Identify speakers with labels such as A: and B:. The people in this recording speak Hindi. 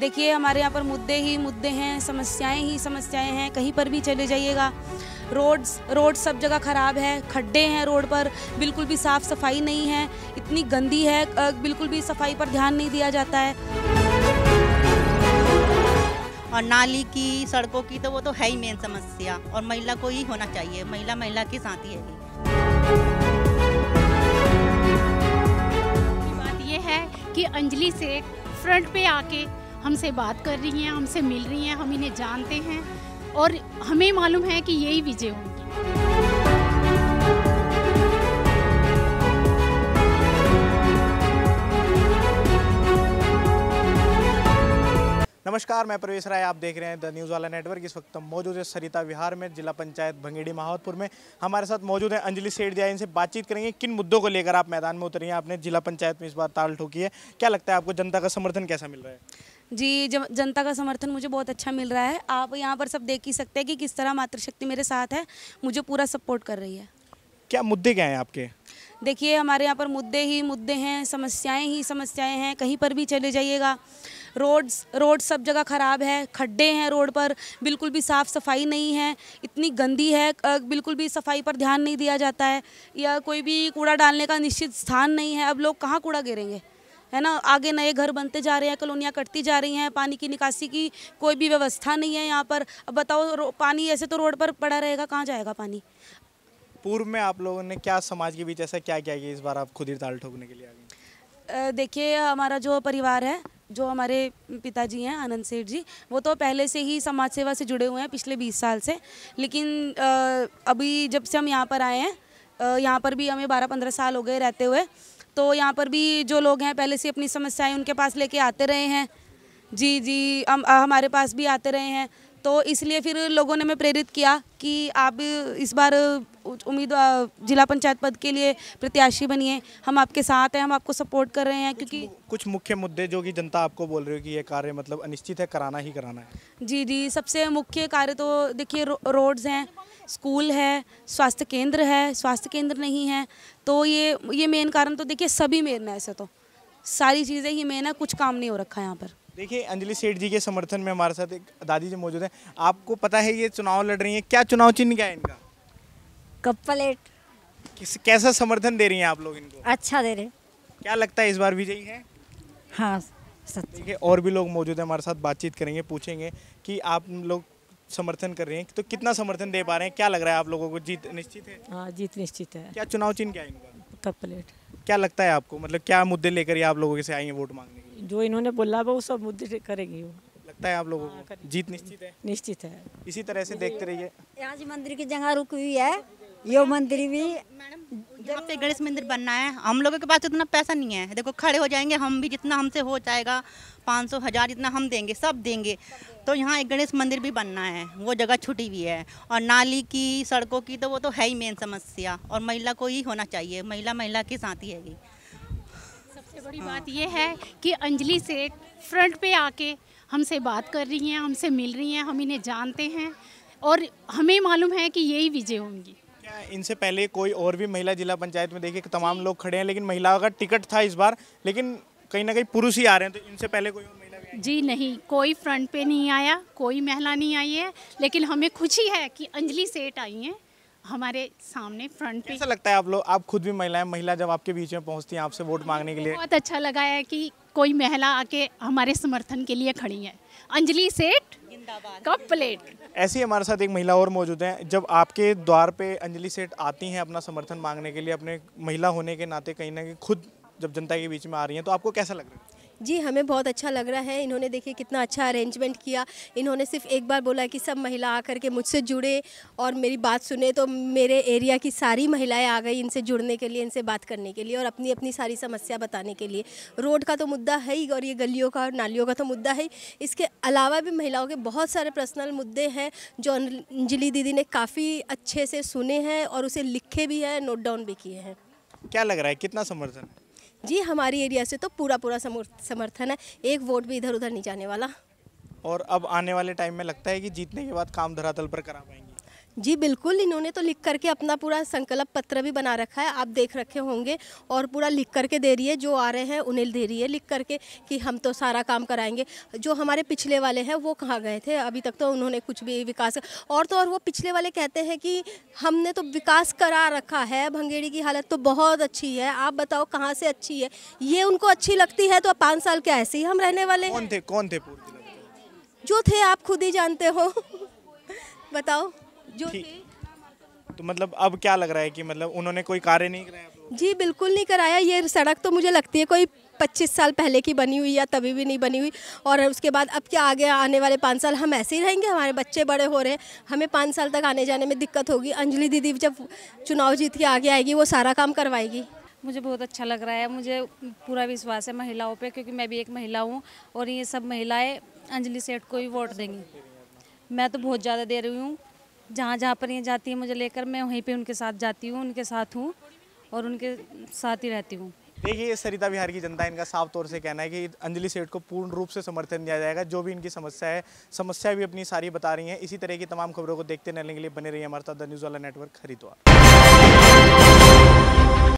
A: देखिए हमारे यहाँ पर मुद्दे ही मुद्दे हैं समस्याएं ही समस्याएं हैं कहीं पर भी चले जाइएगा रोड्स रोड सब जगह ख़राब है खड्डे हैं रोड पर बिल्कुल भी साफ़ सफाई नहीं है इतनी गंदी है बिल्कुल भी सफाई पर ध्यान नहीं दिया जाता है और नाली की सड़कों की तो वो तो है ही मेन समस्या और महिला को ही होना चाहिए महिला महिला के साथ ही है
B: बात ये है कि अंजलि से फ्रंट पे आके हमसे बात कर रही हैं हमसे मिल रही हैं हम इन्हें जानते हैं और हमें मालूम है कि यही विजय होगी
C: नमस्कार मैं प्रवेश राय आप देख रहे हैं द न्यूज़ वाला नेटवर्क इस वक्त मौजूद है सरिता विहार में जिला पंचायत भंगेड़ी महावतपुर में हमारे साथ मौजूद है अंजलि सेठ जी इनसे बातचीत करेंगे किन मुद्दों को लेकर आप मैदान में उतरी हैं आपने जिला पंचायत में इस बार ताल ठोकी है क्या लगता है आपको जनता का समर्थन कैसा मिल रहा है
A: जी जब जनता का समर्थन मुझे बहुत अच्छा मिल रहा है आप यहाँ पर सब देख ही सकते हैं कि किस तरह मातृशक्ति मेरे साथ है मुझे पूरा सपोर्ट कर रही है
C: क्या मुद्दे क्या हैं आपके
A: देखिए हमारे यहाँ पर मुद्दे ही मुद्दे हैं समस्याएं ही समस्याएं हैं कहीं पर भी चले जाइएगा रोड्स रोड सब जगह ख़राब है खड्डे हैं रोड पर बिल्कुल भी साफ़ सफाई नहीं है इतनी गंदी है बिल्कुल भी सफाई पर ध्यान नहीं दिया जाता है या कोई भी कूड़ा डालने का निश्चित स्थान नहीं है अब लोग कहाँ कूड़ा गिरेंगे है ना आगे नए घर बनते जा रहे हैं कॉलोनियाँ कटती जा रही हैं पानी की निकासी की कोई भी व्यवस्था नहीं है यहाँ पर अब बताओ पानी ऐसे तो रोड पर पड़ा रहेगा कहाँ जाएगा पानी
C: पूर्व में आप लोगों ने क्या समाज के बीच ऐसा क्या क्या किया इस बार आप खुद ही दाल ठोकने के लिए आ
A: गए देखिए हमारा जो परिवार है जो हमारे पिताजी हैं आनंद सेठ जी वो तो पहले से ही समाज सेवा से जुड़े हुए हैं पिछले 20 साल से लेकिन अभी जब से हम यहाँ पर आए हैं यहाँ पर भी हमें 12-15 साल हो गए रहते हुए तो यहाँ पर भी जो लोग हैं पहले से अपनी समस्याएं उनके पास लेके आते रहे हैं जी जी हम हमारे पास भी आते रहे हैं तो इसलिए फिर लोगों ने मैं प्रेरित किया कि आप इस बार उम्मीदवार जिला पंचायत पद के लिए प्रत्याशी बनिए हम आपके साथ हैं हम आपको सपोर्ट कर रहे हैं क्योंकि
C: कुछ मुख्य मुद्दे जो कि जनता आपको बोल रही है कि ये कार्य मतलब अनिश्चित है कराना ही कराना है
A: जी जी सबसे मुख्य कार्य तो देखिए रो, रोड्स हैं स्कूल है स्वास्थ्य केंद्र है स्वास्थ्य केंद्र नहीं है तो ये ये मेन कारण तो देखिए सभी मेन है ऐसे तो सारी चीज़ें ही मेन है कुछ काम नहीं हो रखा है यहाँ पर
C: देखिए अंजलि सेठ जी के समर्थन में हमारे साथ एक दादी जी मौजूद हैं आपको पता है ये चुनाव लड़ रही हैं क्या चुनाव चिन्ह क्या है इनका कपलेट किस कैसा समर्थन दे रही हैं आप लोग इनको अच्छा दे रहे क्या लगता है इस बार विजयी है हाँ देखिए और भी लोग मौजूद हैं हमारे साथ बातचीत करेंगे पूछेंगे कि आप लोग समर्थन कर रही हैं तो कितना समर्थन दे पा रहे हैं क्या लग रहा है आप लोगों को जीत निश्चित है हाँ जीत निश्चित है क्या चुनाव चिन्ह क्या है क्या लगता है आपको मतलब क्या मुद्दे लेकर आप लोगों से आई वोट मांगने के लिए जो इन्होंने बोला वो सब मुद्दे करेगी वो लगता है आप लोगों को हाँ, जीत निश्चित है निश्चित है इसी तरह से देखते रहिए यहाँ जी
B: मंदिर की जगह रुकी हुई है यो मंदिर भी यहाँ पे गणेश मंदिर बनना है हम
A: लोगों के पास इतना पैसा नहीं है देखो खड़े हो जाएंगे हम भी जितना हमसे हो जाएगा पाँच सौ हज़ार जितना हम देंगे सब देंगे तो यहाँ एक गणेश मंदिर भी बनना है वो जगह छुटी हुई है और नाली की सड़कों की तो वो तो है ही मेन समस्या और महिला को ही होना चाहिए महिला महिला के साथ ही है
B: सबसे बड़ी बात ये है कि अंजलि से फ्रंट पे आके हमसे बात कर रही हैं हमसे मिल रही हैं हम इन्हें जानते हैं और हमें मालूम है कि यही विजय होंगी
C: क्या इनसे पहले कोई और भी महिला जिला पंचायत में देखिए तमाम लोग खड़े हैं लेकिन महिलाओं का टिकट था इस बार लेकिन कहीं ना कहीं पुरुष ही आ रहे हैं तो इनसे पहले कोई
B: जी नहीं कोई फ्रंट पे नहीं आया कोई महिला नहीं आई है लेकिन हमें खुशी है कि अंजलि सेठ आई है हमारे सामने फ्रंट पे ऐसा लगता
C: है आप लोग आप खुद भी है महिला जब आपके बीच में पहुँचती है आपसे वोट मांगने के लिए बहुत
B: अच्छा लगा है की कोई महिला आके हमारे समर्थन के लिए खड़ी है अंजलि सेठ कप प्लेट
C: ऐसी हमारे साथ एक महिला और मौजूद हैं जब आपके द्वार पे अंजलि सेठ आती हैं अपना समर्थन मांगने के लिए अपने महिला होने के नाते कहीं ना कहीं खुद जब जनता के बीच में आ रही हैं तो आपको कैसा लग रहा है
B: जी हमें बहुत अच्छा लग रहा है इन्होंने देखिए कितना अच्छा अरेंजमेंट किया इन्होंने सिर्फ एक बार बोला कि सब महिला आकर के मुझसे जुड़े और मेरी बात सुने तो मेरे एरिया की सारी महिलाएं आ गई इनसे जुड़ने के लिए इनसे बात करने के लिए और अपनी अपनी सारी समस्या बताने के लिए रोड का तो मुद्दा है ही और ये गलियों का और नालियों का तो मुद्दा है इसके अलावा भी महिलाओं के बहुत सारे पर्सनल मुद्दे हैं जो अंजलि दीदी ने काफ़ी अच्छे से सुने हैं और उसे लिखे भी हैं नोट डाउन भी किए हैं
C: क्या लग रहा है कितना समर्थन है
B: जी हमारी एरिया से तो पूरा पूरा समर्थन है एक वोट भी इधर उधर नहीं जाने वाला
C: और अब आने वाले टाइम में लगता है कि जीतने के बाद काम धरातल पर करा पाएंगे
B: जी बिल्कुल इन्होंने तो लिख करके अपना पूरा संकल्प पत्र भी बना रखा है आप देख रखे होंगे और पूरा लिख करके दे रही है जो आ रहे हैं उन्हें दे रही है लिख करके कि हम तो सारा काम कराएंगे जो हमारे पिछले वाले हैं वो कहाँ गए थे अभी तक तो उन्होंने कुछ भी विकास और तो और वो पिछले वाले कहते हैं कि हमने तो विकास करा रखा है भंगेड़ी की हालत तो बहुत अच्छी है आप बताओ कहाँ से अच्छी है ये उनको अच्छी लगती है तो पाँच साल के ऐसे ही हम रहने वाले कौन थे कौन थे जो थे आप खुद ही जानते हो बताओ जो थे
C: तो मतलब अब क्या लग रहा है कि मतलब उन्होंने कोई कार्य नहीं
B: कराया जी बिल्कुल नहीं कराया ये सड़क तो मुझे लगती है कोई 25 साल पहले की बनी हुई या तभी भी नहीं बनी हुई और उसके बाद अब क्या आगे आने वाले पाँच साल हम ऐसे ही रहेंगे हमारे बच्चे बड़े हो रहे हैं हमें पाँच साल तक आने जाने में दिक्कत होगी अंजलि दीदी जब चुनाव जीत के आगे आएगी वो सारा काम करवाएगी
A: मुझे बहुत अच्छा लग रहा है मुझे पूरा विश्वास है महिलाओं पर क्योंकि मैं भी एक महिला हूँ और ये सब महिलाएं अंजलि सेठ को ही वोट देंगी मैं तो बहुत ज़्यादा दे रही हूँ जहाँ जहाँ पर ये जाती है मुझे लेकर मैं वहीं पे उनके साथ जाती हूँ उनके साथ हूँ और उनके साथ ही रहती हूँ
C: देखिए सरिता बिहार की जनता इनका साफ तौर से कहना है कि अंजलि सेठ को पूर्ण रूप से समर्थन दिया जाएगा जो भी इनकी समस्या है समस्या भी अपनी सारी बता रही हैं इसी तरह की तमाम खबरों को देखते रहने के लिए बने रही हमारे साथ द न्यूज़ वाला नेटवर्क खरीदवा